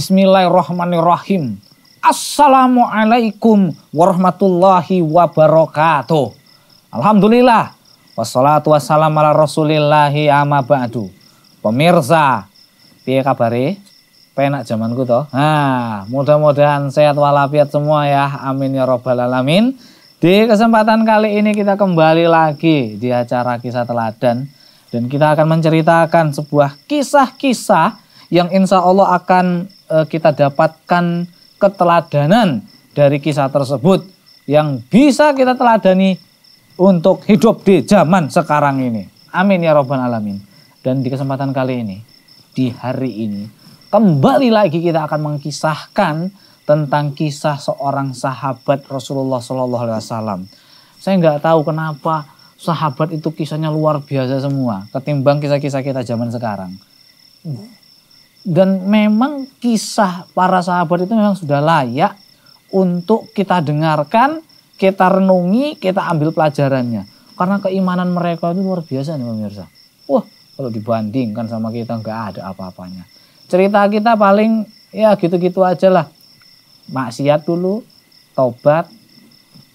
Bismillahirrahmanirrahim. Assalamualaikum warahmatullahi wabarakatuh. Alhamdulillah. Wassalatu wassalamu ala rasulillahi amma ba'du. Pemirsa, piye kabare? Penak zamanku toh. Nah, mudah-mudahan sehat walafiat semua ya. Amin ya robbal alamin. Di kesempatan kali ini kita kembali lagi di acara kisah teladan. Dan kita akan menceritakan sebuah kisah-kisah yang insya Allah akan Eh, kita dapatkan keteladanan dari kisah tersebut yang bisa kita teladani untuk hidup di zaman sekarang ini. Amin ya robbal alamin. Dan di kesempatan kali ini, di hari ini, kembali lagi kita akan mengkisahkan tentang kisah seorang sahabat Rasulullah SAW. Alaihi Wasallam. Saya nggak tahu kenapa sahabat itu kisahnya luar biasa semua ketimbang kisah-kisah kita zaman sekarang dan memang kisah para sahabat itu memang sudah layak untuk kita dengarkan, kita renungi, kita ambil pelajarannya. Karena keimanan mereka itu luar biasa nih pemirsa. Wah, kalau dibandingkan sama kita nggak ada apa-apanya. Cerita kita paling ya gitu-gitu aja lah. Maksiat dulu, tobat,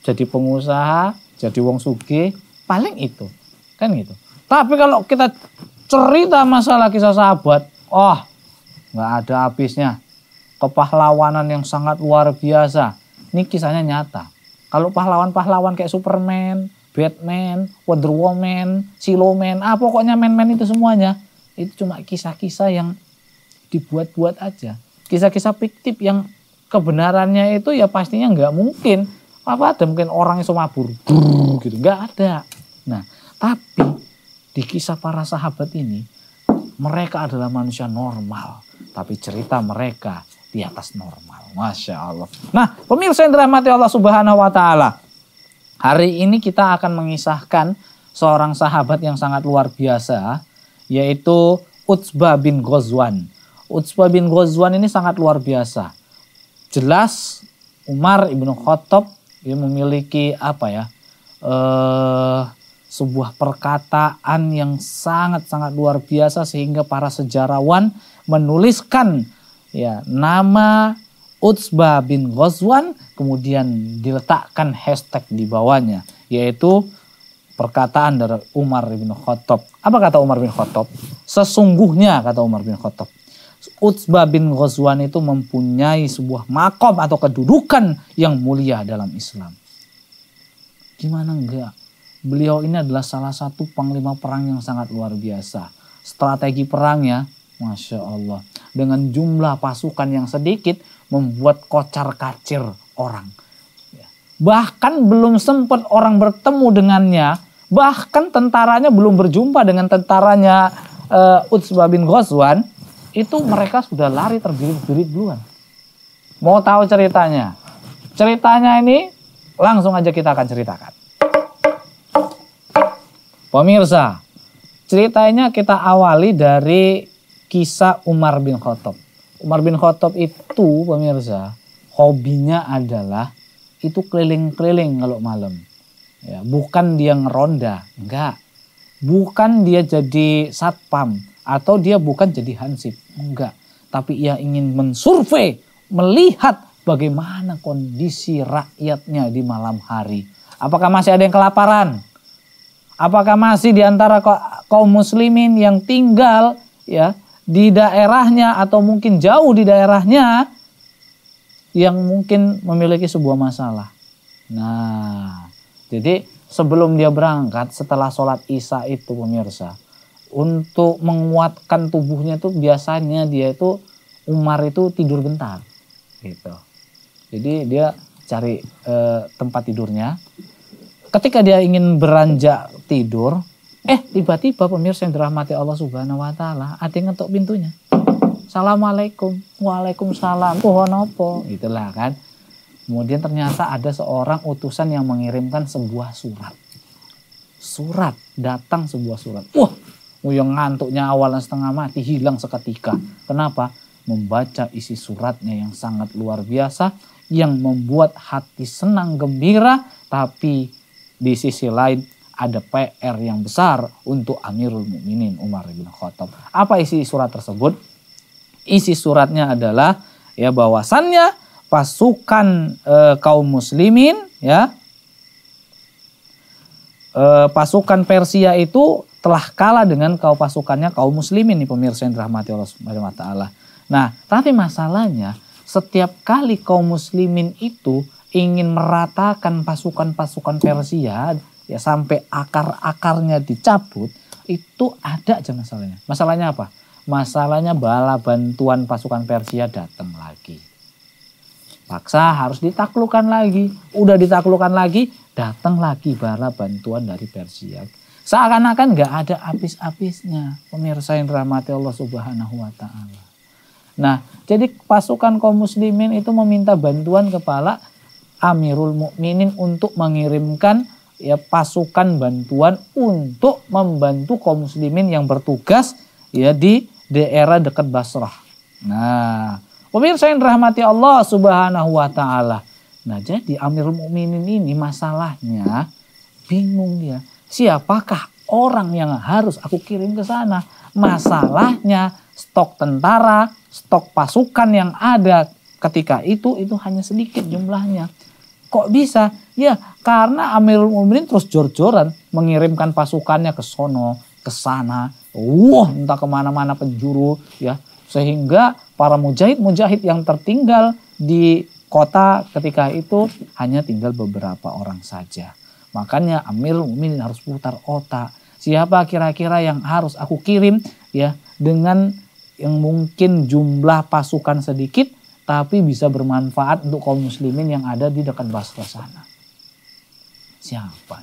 jadi pengusaha, jadi wong suge, paling itu. Kan gitu. Tapi kalau kita cerita masalah kisah sahabat, oh nggak ada habisnya. Kepahlawanan yang sangat luar biasa. Ini kisahnya nyata. Kalau pahlawan-pahlawan kayak Superman, Batman, Wonder Woman, Siloman, ah pokoknya men-men itu semuanya. Itu cuma kisah-kisah yang dibuat-buat aja. Kisah-kisah fiktif yang kebenarannya itu ya pastinya nggak mungkin. Apa ada mungkin orang yang semabur, Brrr, gitu, nggak ada. Nah, tapi di kisah para sahabat ini mereka adalah manusia normal tapi cerita mereka di atas normal. Masya Allah. Nah, pemirsa yang dirahmati Allah Subhanahu wa Ta'ala, hari ini kita akan mengisahkan seorang sahabat yang sangat luar biasa, yaitu Utsba bin Ghazwan. Utsba bin Ghazwan ini sangat luar biasa. Jelas Umar ibnu Khattab dia memiliki apa ya? Eh, sebuah perkataan yang sangat-sangat luar biasa sehingga para sejarawan menuliskan ya nama Utsba bin Ghazwan kemudian diletakkan hashtag di bawahnya yaitu perkataan dari Umar bin Khattab. Apa kata Umar bin Khattab? Sesungguhnya kata Umar bin Khattab. Utsba bin Ghazwan itu mempunyai sebuah makom atau kedudukan yang mulia dalam Islam. Gimana enggak? Beliau ini adalah salah satu panglima perang yang sangat luar biasa. Strategi perangnya Masya Allah. Dengan jumlah pasukan yang sedikit membuat kocar kacir orang. Ya. Bahkan belum sempat orang bertemu dengannya. Bahkan tentaranya belum berjumpa dengan tentaranya uh, eh, Utsbah bin Ghazwan. Itu mereka sudah lari terbirit-birit duluan. Mau tahu ceritanya? Ceritanya ini langsung aja kita akan ceritakan. Pemirsa, ceritanya kita awali dari kisah Umar bin Khattab. Umar bin Khattab itu pemirsa hobinya adalah itu keliling-keliling kalau malam. Ya, bukan dia ngeronda, enggak. Bukan dia jadi satpam atau dia bukan jadi hansip, enggak. Tapi ia ingin mensurvei, melihat bagaimana kondisi rakyatnya di malam hari. Apakah masih ada yang kelaparan? Apakah masih di antara kaum muslimin yang tinggal ya di daerahnya atau mungkin jauh di daerahnya yang mungkin memiliki sebuah masalah. Nah, jadi sebelum dia berangkat setelah sholat isya itu pemirsa untuk menguatkan tubuhnya itu biasanya dia itu Umar itu tidur bentar gitu. Jadi dia cari e, tempat tidurnya. Ketika dia ingin beranjak tidur, Eh tiba-tiba pemirsa yang dirahmati Allah Subhanahu wa taala, ada yang ngetuk pintunya. Assalamualaikum. Waalaikumsalam. Pohon opo. Itulah kan. Kemudian ternyata ada seorang utusan yang mengirimkan sebuah surat. Surat, datang sebuah surat. Wah, oh, yang ngantuknya awalan setengah mati hilang seketika. Kenapa? Membaca isi suratnya yang sangat luar biasa yang membuat hati senang gembira tapi di sisi lain ada PR yang besar untuk Amirul Mukminin Umar bin Khattab. Apa isi surat tersebut? Isi suratnya adalah ya bahwasannya pasukan e, kaum muslimin ya e, pasukan Persia itu telah kalah dengan kaum pasukannya kaum muslimin nih pemirsa yang dirahmati Allah Subhanahu Nah, tapi masalahnya setiap kali kaum muslimin itu ingin meratakan pasukan-pasukan Persia ya sampai akar-akarnya dicabut itu ada aja masalahnya. Masalahnya apa? Masalahnya bala bantuan pasukan Persia datang lagi. Paksa harus ditaklukkan lagi. Udah ditaklukkan lagi, datang lagi bala bantuan dari Persia. Seakan-akan nggak ada habis-habisnya pemirsa yang dirahmati Allah Subhanahu wa taala. Nah, jadi pasukan kaum muslimin itu meminta bantuan kepala Amirul Mukminin untuk mengirimkan ya pasukan bantuan untuk membantu kaum muslimin yang bertugas ya di daerah dekat Basrah. Nah, pemirsa yang dirahmati Allah Subhanahu wa taala. Nah, jadi Amirul Mukminin ini masalahnya bingung dia. Ya, siapakah orang yang harus aku kirim ke sana? Masalahnya stok tentara, stok pasukan yang ada ketika itu itu hanya sedikit jumlahnya. Kok bisa? Ya, karena Amirul Mukminin terus jor-joran mengirimkan pasukannya ke sono, ke sana, wah entah kemana-mana penjuru, ya. Sehingga para mujahid-mujahid yang tertinggal di kota ketika itu hanya tinggal beberapa orang saja. Makanya Amirul Mukminin harus putar otak. Siapa kira-kira yang harus aku kirim ya dengan yang mungkin jumlah pasukan sedikit tapi bisa bermanfaat untuk kaum muslimin yang ada di dekat Basra sana siapa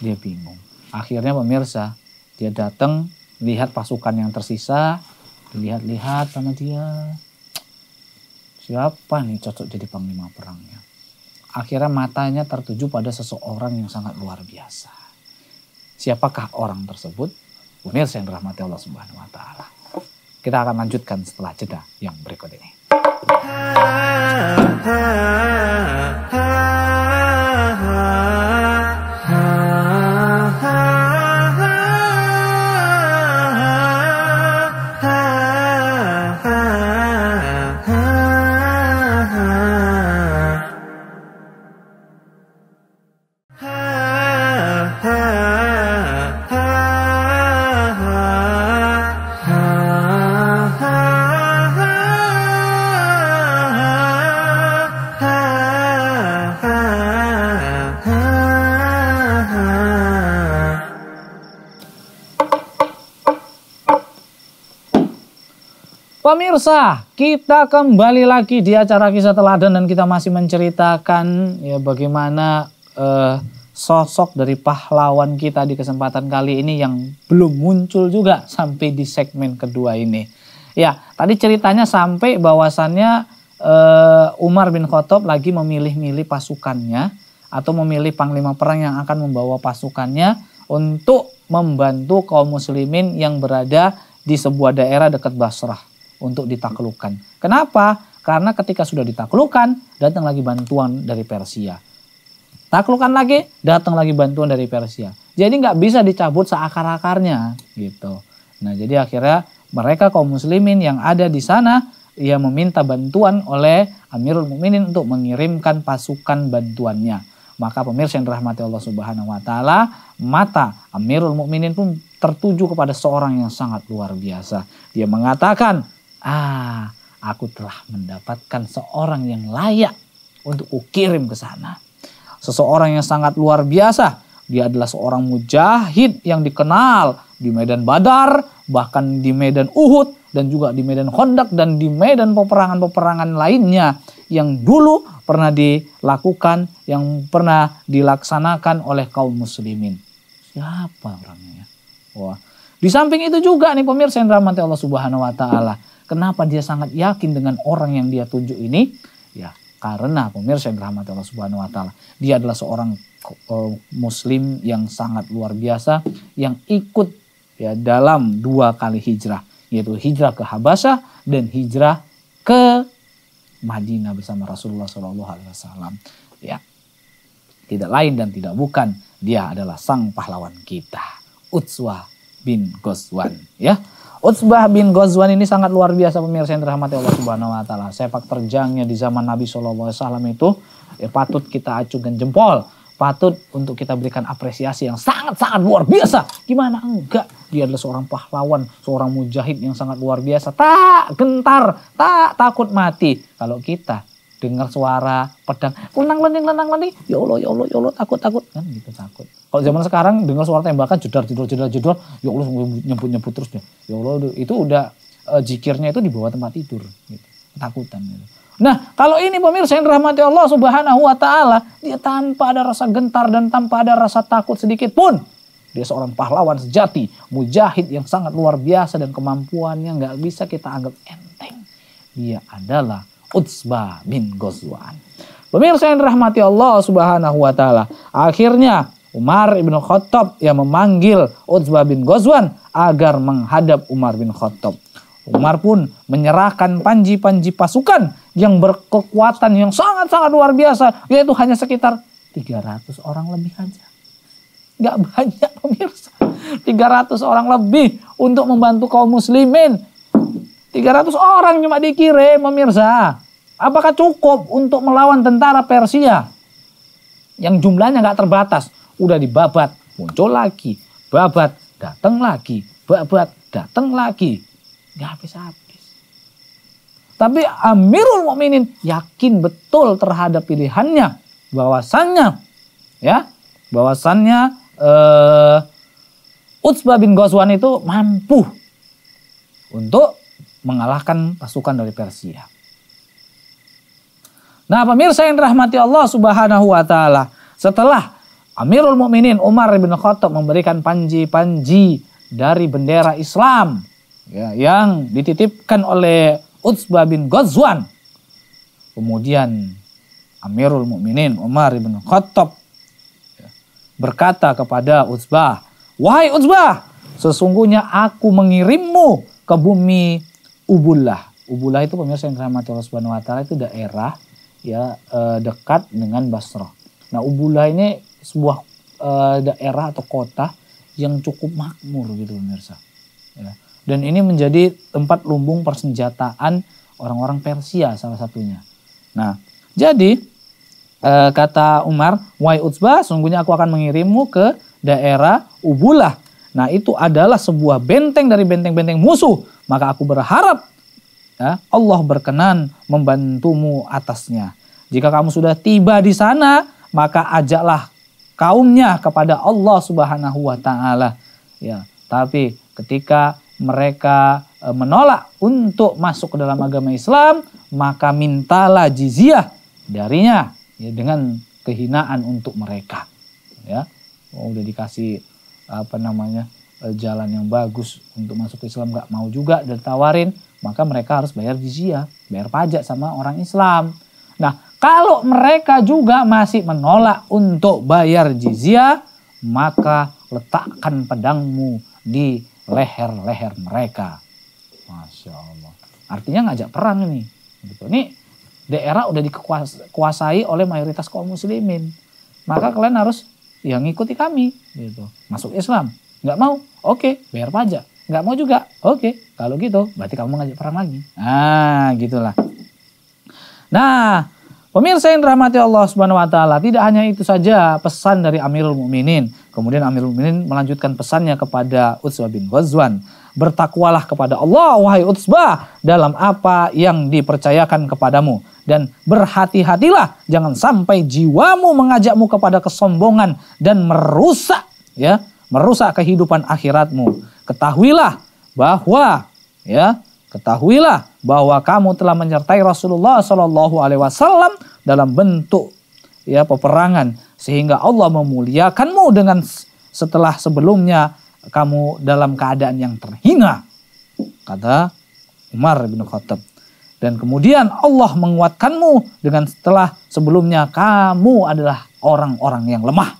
dia bingung akhirnya pemirsa dia datang lihat pasukan yang tersisa lihat lihat sama dia siapa nih cocok jadi panglima perangnya akhirnya matanya tertuju pada seseorang yang sangat luar biasa siapakah orang tersebut pemirsa yang dirahmati Allah Subhanahu wa taala kita akan lanjutkan setelah jeda yang berikut ini ha, ha, ha. Pemirsa, kita kembali lagi di acara kisah teladan dan kita masih menceritakan ya bagaimana uh, sosok dari pahlawan kita di kesempatan kali ini yang belum muncul juga sampai di segmen kedua ini. Ya, tadi ceritanya sampai bahwasannya uh, Umar bin Khattab lagi memilih-milih pasukannya atau memilih panglima perang yang akan membawa pasukannya untuk membantu kaum muslimin yang berada di sebuah daerah dekat Basrah untuk ditaklukkan. Kenapa? Karena ketika sudah ditaklukkan, datang lagi bantuan dari Persia. Taklukkan lagi, datang lagi bantuan dari Persia. Jadi nggak bisa dicabut seakar-akarnya gitu. Nah jadi akhirnya mereka kaum muslimin yang ada di sana ia meminta bantuan oleh Amirul Mukminin untuk mengirimkan pasukan bantuannya. Maka pemirsa yang dirahmati Allah Subhanahu wa taala, mata Amirul Mukminin pun tertuju kepada seorang yang sangat luar biasa. Dia mengatakan, Ah, aku telah mendapatkan seorang yang layak untuk kukirim ke sana. Seseorang yang sangat luar biasa. Dia adalah seorang mujahid yang dikenal di Medan Badar, bahkan di Medan Uhud, dan juga di Medan Kondak dan di Medan peperangan-peperangan lainnya yang dulu pernah dilakukan, yang pernah dilaksanakan oleh kaum muslimin. Siapa orangnya ya? Wah. Di samping itu juga nih pemirsa yang dirahmati Allah Subhanahu wa taala Kenapa dia sangat yakin dengan orang yang dia tunjuk ini? Ya, karena pemirsa yang dirahmati Allah Subhanahu wa taala, dia adalah seorang eh, muslim yang sangat luar biasa yang ikut ya dalam dua kali hijrah, yaitu hijrah ke Habasyah dan hijrah ke Madinah bersama Rasulullah Shallallahu alaihi wasallam. Ya. Tidak lain dan tidak bukan dia adalah sang pahlawan kita, Utswa bin Goswan, ya. Utsbah bin Ghazwan ini sangat luar biasa pemirsa yang dirahmati Allah Subhanahu wa taala. Sepak terjangnya di zaman Nabi Shallallahu alaihi wasallam itu ya patut kita acungkan jempol, patut untuk kita berikan apresiasi yang sangat-sangat luar biasa. Gimana enggak? Dia adalah seorang pahlawan, seorang mujahid yang sangat luar biasa. Tak gentar, tak takut mati. Kalau kita dengar suara pedang lenang lenang lenang lenang ya allah ya allah ya allah takut takut kan gitu takut kalau zaman sekarang dengar suara tembakan jedar jedor jedor jedor ya allah nyebut nyebut terus ya ya allah itu udah jikirnya e, itu di bawah tempat tidur gitu. ketakutan gitu. Nah, kalau ini pemirsa yang rahmati Allah Subhanahu wa taala, dia tanpa ada rasa gentar dan tanpa ada rasa takut sedikit pun. Dia seorang pahlawan sejati, mujahid yang sangat luar biasa dan kemampuannya nggak bisa kita anggap enteng. Dia adalah Utsba bin Ghazwan. Pemirsa yang dirahmati Allah Subhanahu wa taala, akhirnya Umar bin Khattab yang memanggil Utsba bin Ghazwan agar menghadap Umar bin Khattab. Umar pun menyerahkan panji-panji pasukan yang berkekuatan yang sangat-sangat luar biasa, yaitu hanya sekitar 300 orang lebih saja. Gak banyak pemirsa. 300 orang lebih untuk membantu kaum muslimin 300 orang cuma dikirim pemirsa. Apakah cukup untuk melawan tentara Persia? Yang jumlahnya nggak terbatas. Udah dibabat, muncul lagi. Babat, datang lagi. Babat, datang lagi. Nggak habis-habis. Tapi Amirul Mukminin yakin betul terhadap pilihannya. Bahwasannya, ya, bahwasannya eh, Utsbah bin Goswan itu mampu untuk mengalahkan pasukan dari Persia. Nah, pemirsa yang dirahmati Allah Subhanahu wa taala, setelah Amirul Mukminin Umar bin Khattab memberikan panji-panji dari bendera Islam ya, yang dititipkan oleh Utsbah bin Ghazwan. Kemudian Amirul Mukminin Umar bin Khattab ya, berkata kepada Utsbah, "Wahai Utsbah, sesungguhnya aku mengirimmu ke bumi Ubullah. Ubullah itu pemirsa yang keramat Allah Subhanahu wa taala itu daerah ya eh, dekat dengan Basra. Nah, Ubullah ini sebuah e, daerah atau kota yang cukup makmur gitu pemirsa. Ya. Dan ini menjadi tempat lumbung persenjataan orang-orang Persia salah satunya. Nah, jadi e, kata Umar, "Wahai Utsbah, sungguhnya aku akan mengirimmu ke daerah Ubulah Nah itu adalah sebuah benteng dari benteng-benteng musuh. Maka aku berharap ya, Allah berkenan membantumu atasnya. Jika kamu sudah tiba di sana, maka ajaklah kaumnya kepada Allah Subhanahu wa taala. Ya, tapi ketika mereka e, menolak untuk masuk ke dalam agama Islam, maka mintalah jizyah darinya ya, dengan kehinaan untuk mereka. Ya, oh, udah dikasih apa namanya e, jalan yang bagus untuk masuk Islam nggak mau juga ditawarin maka mereka harus bayar jizyah bayar pajak sama orang Islam nah kalau mereka juga masih menolak untuk bayar jizyah maka letakkan pedangmu di leher-leher mereka masya Allah artinya ngajak perang ini gitu. ini daerah udah dikuasai oleh mayoritas kaum muslimin maka kalian harus yang ikuti kami gitu masuk Islam nggak mau oke okay, bayar pajak nggak mau juga oke okay, kalau gitu berarti kamu ngajak perang lagi ah gitulah nah Pemirsa yang dirahmati Allah Subhanahu wa taala, tidak hanya itu saja pesan dari Amirul Mukminin. Kemudian Amirul Mukminin melanjutkan pesannya kepada Utsman bin Ghazwan bertakwalah kepada Allah wahai Utsbah dalam apa yang dipercayakan kepadamu dan berhati-hatilah jangan sampai jiwamu mengajakmu kepada kesombongan dan merusak ya merusak kehidupan akhiratmu ketahuilah bahwa ya ketahuilah bahwa kamu telah menyertai Rasulullah Shallallahu alaihi wasallam dalam bentuk ya peperangan sehingga Allah memuliakanmu dengan setelah sebelumnya kamu dalam keadaan yang terhina kata Umar bin Khattab dan kemudian Allah menguatkanmu dengan setelah sebelumnya kamu adalah orang-orang yang lemah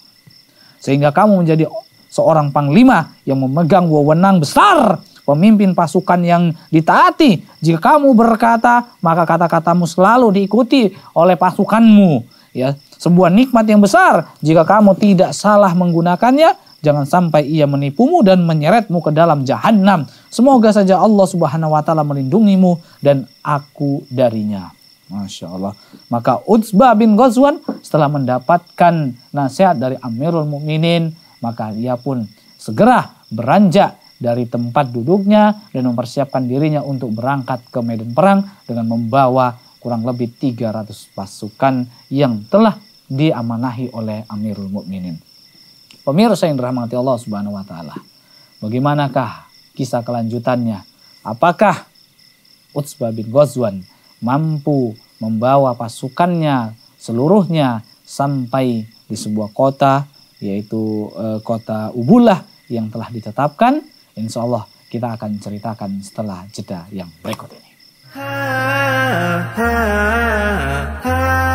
sehingga kamu menjadi seorang panglima yang memegang wewenang besar pemimpin pasukan yang ditaati jika kamu berkata maka kata-katamu selalu diikuti oleh pasukanmu ya sebuah nikmat yang besar jika kamu tidak salah menggunakannya jangan sampai ia menipumu dan menyeretmu ke dalam jahanam. Semoga saja Allah Subhanahu wa taala melindungimu dan aku darinya. Masya Allah. Maka Utsba bin Ghazwan setelah mendapatkan nasihat dari Amirul Mukminin, maka ia pun segera beranjak dari tempat duduknya dan mempersiapkan dirinya untuk berangkat ke medan perang dengan membawa kurang lebih 300 pasukan yang telah diamanahi oleh Amirul Mukminin. Pemirsa yang dirahmati Allah Subhanahu wa taala. Bagaimanakah kisah kelanjutannya? Apakah Utsbah bin Ghazwan mampu membawa pasukannya seluruhnya sampai di sebuah kota yaitu e, kota Ubulah yang telah ditetapkan. Insya Allah kita akan ceritakan setelah jeda yang berikut ini. Ha, ha, ha, ha.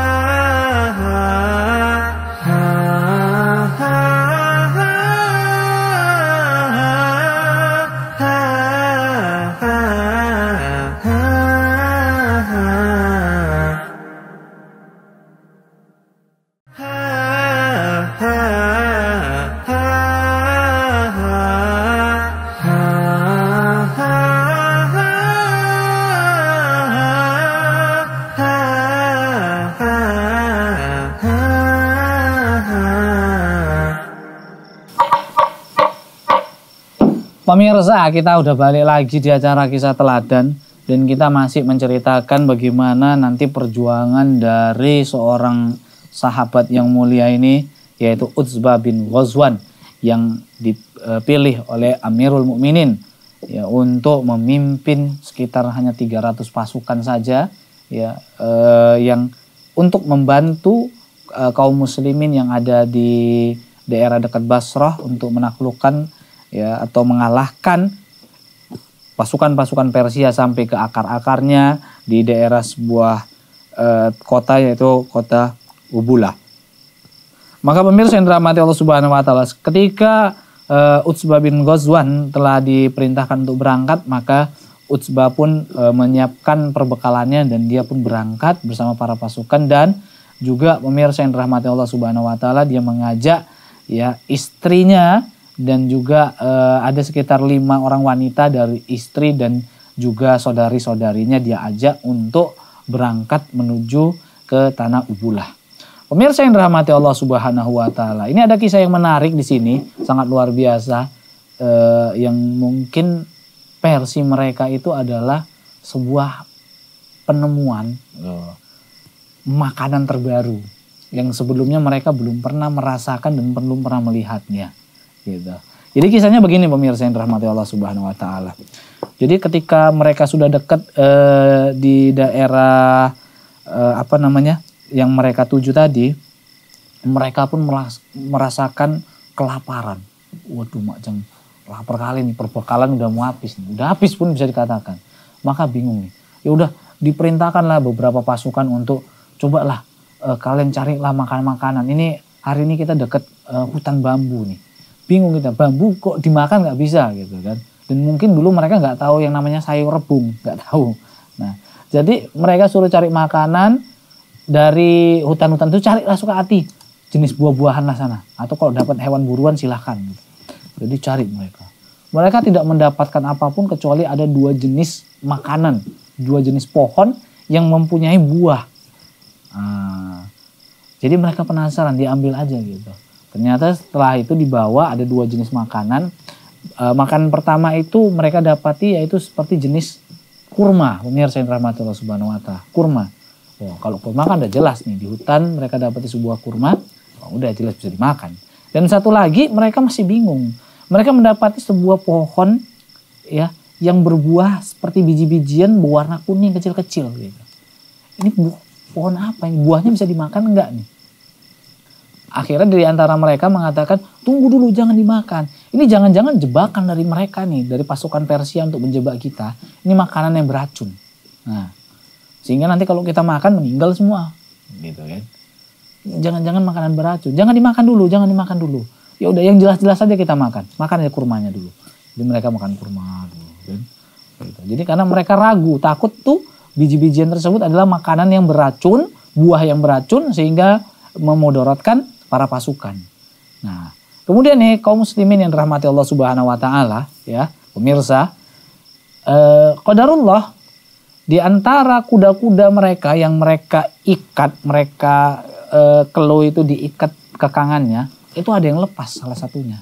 Pemirsa, kita udah balik lagi di acara kisah teladan dan kita masih menceritakan bagaimana nanti perjuangan dari seorang sahabat yang mulia ini yaitu Utsba bin Ghazwan yang dipilih e, oleh Amirul Mukminin ya untuk memimpin sekitar hanya 300 pasukan saja ya eh, yang untuk membantu eh, kaum muslimin yang ada di daerah dekat Basrah untuk menaklukkan ya atau mengalahkan pasukan-pasukan Persia sampai ke akar-akarnya di daerah sebuah e, kota yaitu kota Ubula. Maka pemirsa yang dirahmati Allah Subhanahu wa taala, ketika e, Utsbah bin Ghazwan telah diperintahkan untuk berangkat, maka Utsbah pun e, menyiapkan perbekalannya dan dia pun berangkat bersama para pasukan dan juga pemirsa yang dirahmati Allah Subhanahu wa taala dia mengajak ya istrinya dan juga uh, ada sekitar lima orang wanita dari istri dan juga saudari-saudarinya dia ajak untuk berangkat menuju ke tanah Ubulah. Pemirsa yang dirahmati Allah Subhanahu wa taala. Ini ada kisah yang menarik di sini, sangat luar biasa eh, yang mungkin versi mereka itu adalah sebuah penemuan oh. makanan terbaru yang sebelumnya mereka belum pernah merasakan dan belum pernah melihatnya gitu. Jadi kisahnya begini pemirsa yang dirahmati Allah Subhanahu wa taala. Jadi ketika mereka sudah dekat eh, di daerah eh, apa namanya yang mereka tuju tadi, mereka pun merasakan kelaparan. Waduh macam lapar kali nih perbekalan udah mau habis nih. Udah habis pun bisa dikatakan. Maka bingung nih. Ya udah diperintahkanlah beberapa pasukan untuk cobalah eh, kalian carilah makan-makanan. Ini hari ini kita dekat eh, hutan bambu nih bingung kita gitu, bambu kok dimakan nggak bisa gitu kan dan mungkin dulu mereka nggak tahu yang namanya sayur rebung nggak tahu nah jadi mereka suruh cari makanan dari hutan-hutan itu carilah suka hati jenis buah-buahan lah sana atau kalau dapat hewan buruan silahkan gitu. jadi cari mereka mereka tidak mendapatkan apapun kecuali ada dua jenis makanan dua jenis pohon yang mempunyai buah nah, jadi mereka penasaran diambil aja gitu Ternyata setelah itu dibawa ada dua jenis makanan. E, makanan pertama itu mereka dapati yaitu seperti jenis kurma, pemirsa yang rahmat Allah Subhanahu wa taala. Kurma. Wah, kalau kurma kan udah jelas nih di hutan mereka dapati sebuah kurma, wah, udah jelas bisa dimakan. Dan satu lagi mereka masih bingung. Mereka mendapati sebuah pohon ya yang berbuah seperti biji-bijian berwarna kuning kecil-kecil gitu. Ini bu pohon apa ini? Buahnya bisa dimakan enggak nih? Akhirnya dari antara mereka mengatakan, tunggu dulu jangan dimakan. Ini jangan-jangan jebakan dari mereka nih, dari pasukan Persia untuk menjebak kita. Ini makanan yang beracun. Nah, sehingga nanti kalau kita makan meninggal semua. Gitu kan. Jangan-jangan makanan beracun. Jangan dimakan dulu, jangan dimakan dulu. Ya udah yang jelas-jelas saja kita makan. Makan aja kurmanya dulu. Jadi mereka makan kurma dulu kan. Gitu. Jadi karena mereka ragu, takut tuh biji-bijian tersebut adalah makanan yang beracun, buah yang beracun sehingga memodorotkan para pasukan. Nah, kemudian nih kaum muslimin yang dirahmati Allah Subhanahu wa taala ya, pemirsa, eh, qadarullah di antara kuda-kuda mereka yang mereka ikat, mereka eh, kelo itu diikat kekangannya, itu ada yang lepas salah satunya.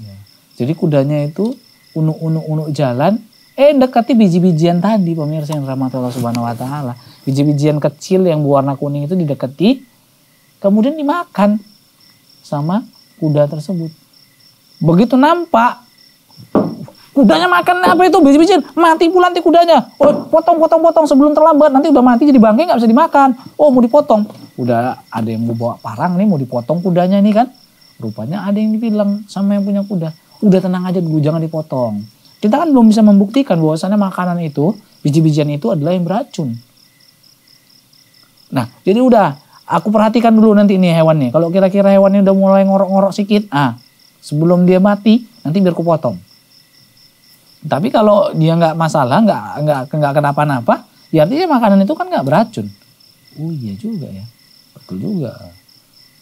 Ya. Jadi kudanya itu unuk-unuk-unuk jalan, eh dekati biji-bijian tadi pemirsa yang rahmat Allah Subhanahu wa taala. Biji-bijian kecil yang berwarna kuning itu didekati kemudian dimakan sama kuda tersebut. Begitu nampak, kudanya makan apa itu biji-bijian, mati pula nanti kudanya. Oh, potong, potong, potong sebelum terlambat, nanti udah mati jadi bangkai nggak bisa dimakan. Oh, mau dipotong. Udah ada yang mau bawa parang nih, mau dipotong kudanya nih kan. Rupanya ada yang dibilang sama yang punya kuda, udah tenang aja dulu, jangan dipotong. Kita kan belum bisa membuktikan bahwasannya makanan itu, biji-bijian itu adalah yang beracun. Nah, jadi udah aku perhatikan dulu nanti ini hewannya. Kalau kira-kira hewannya udah mulai ngorok-ngorok sedikit, ah, sebelum dia mati, nanti biar kupotong. potong. Tapi kalau dia nggak masalah, nggak nggak nggak kenapa-napa, ya artinya makanan itu kan nggak beracun. Oh iya juga ya, betul juga.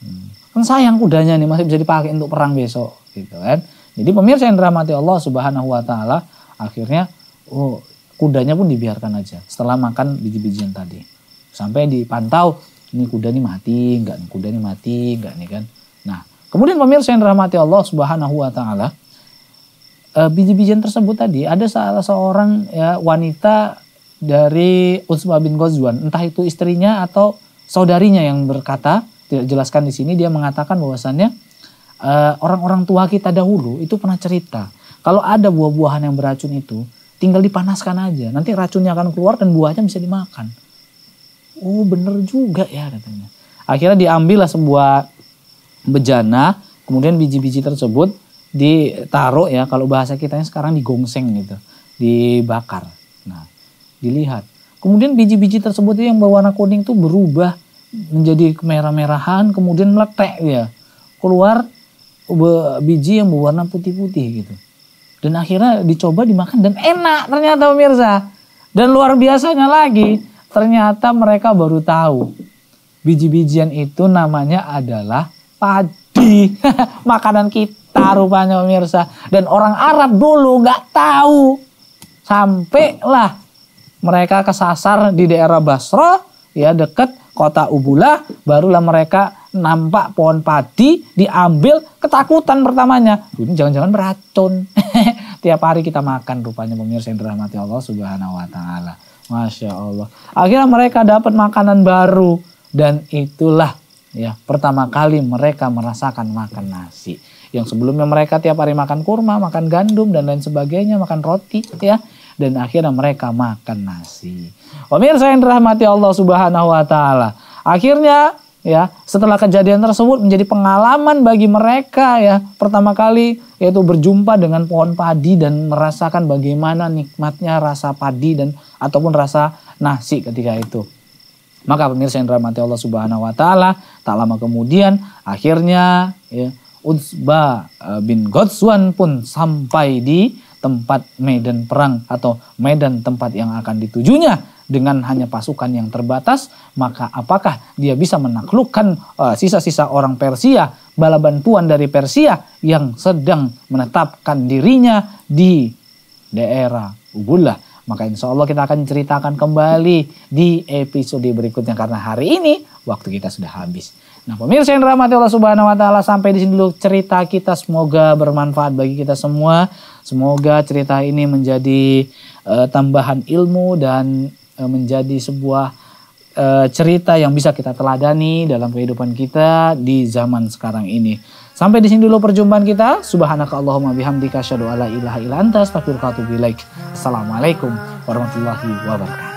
Hmm. Kan sayang kudanya nih masih bisa dipakai untuk perang besok, gitu kan. Jadi pemirsa yang dirahmati Allah Subhanahu Wa Taala, akhirnya oh kudanya pun dibiarkan aja setelah makan biji-bijian tadi sampai dipantau ini kuda ini mati enggak nih kuda ini mati enggak. nih kan nah kemudian pemirsa yang dirahmati Allah subhanahu wa taala eh, biji-bijian tersebut tadi ada salah seorang ya, wanita dari Utsman bin Ghazwan entah itu istrinya atau saudarinya yang berkata tidak jelaskan di sini dia mengatakan bahwasannya eh, orang-orang tua kita dahulu itu pernah cerita kalau ada buah-buahan yang beracun itu tinggal dipanaskan aja nanti racunnya akan keluar dan buahnya bisa dimakan oh bener juga ya katanya akhirnya diambillah sebuah bejana kemudian biji-biji tersebut ditaruh ya kalau bahasa kitanya sekarang digongseng gitu dibakar nah dilihat kemudian biji-biji tersebut yang berwarna kuning itu berubah menjadi kemerah-merahan kemudian meletek ya keluar biji yang berwarna putih-putih gitu dan akhirnya dicoba dimakan dan enak ternyata pemirsa dan luar biasanya lagi Ternyata mereka baru tahu biji-bijian itu namanya adalah padi. Makanan kita rupanya pemirsa. Dan orang Arab dulu nggak tahu. Sampailah mereka kesasar di daerah Basra, ya deket kota Ubulah, barulah mereka nampak pohon padi diambil ketakutan pertamanya. Ini jangan-jangan beracun. Tiap hari kita makan rupanya pemirsa yang dirahmati Allah Subhanahu wa taala. Masya Allah. Akhirnya mereka dapat makanan baru dan itulah ya pertama kali mereka merasakan makan nasi. Yang sebelumnya mereka tiap hari makan kurma, makan gandum dan lain sebagainya, makan roti ya dan akhirnya mereka makan nasi. Pemirsa yang dirahmati Allah Subhanahu wa taala. Akhirnya ya setelah kejadian tersebut menjadi pengalaman bagi mereka ya pertama kali yaitu berjumpa dengan pohon padi dan merasakan bagaimana nikmatnya rasa padi dan ataupun rasa nasi ketika itu. Maka pemirsa yang dirahmati Allah Subhanahu wa taala, tak lama kemudian akhirnya ya, Uzba eh, bin Gotswan pun sampai di tempat medan perang atau medan tempat yang akan ditujunya dengan hanya pasukan yang terbatas, maka apakah dia bisa menaklukkan eh, sisa-sisa uh, orang Persia, bala bantuan dari Persia yang sedang menetapkan dirinya di daerah Ubullah maka insya Allah kita akan ceritakan kembali di episode berikutnya karena hari ini waktu kita sudah habis. Nah pemirsa yang dirahmati Allah subhanahu wa ta'ala sampai di sini dulu cerita kita semoga bermanfaat bagi kita semua. Semoga cerita ini menjadi uh, tambahan ilmu dan uh, menjadi sebuah eh, cerita yang bisa kita teladani dalam kehidupan kita di zaman sekarang ini. Sampai di sini dulu perjumpaan kita. Subhanaka Allahumma bihamdika syadu ala ilaha ila anta Assalamualaikum warahmatullahi wabarakatuh.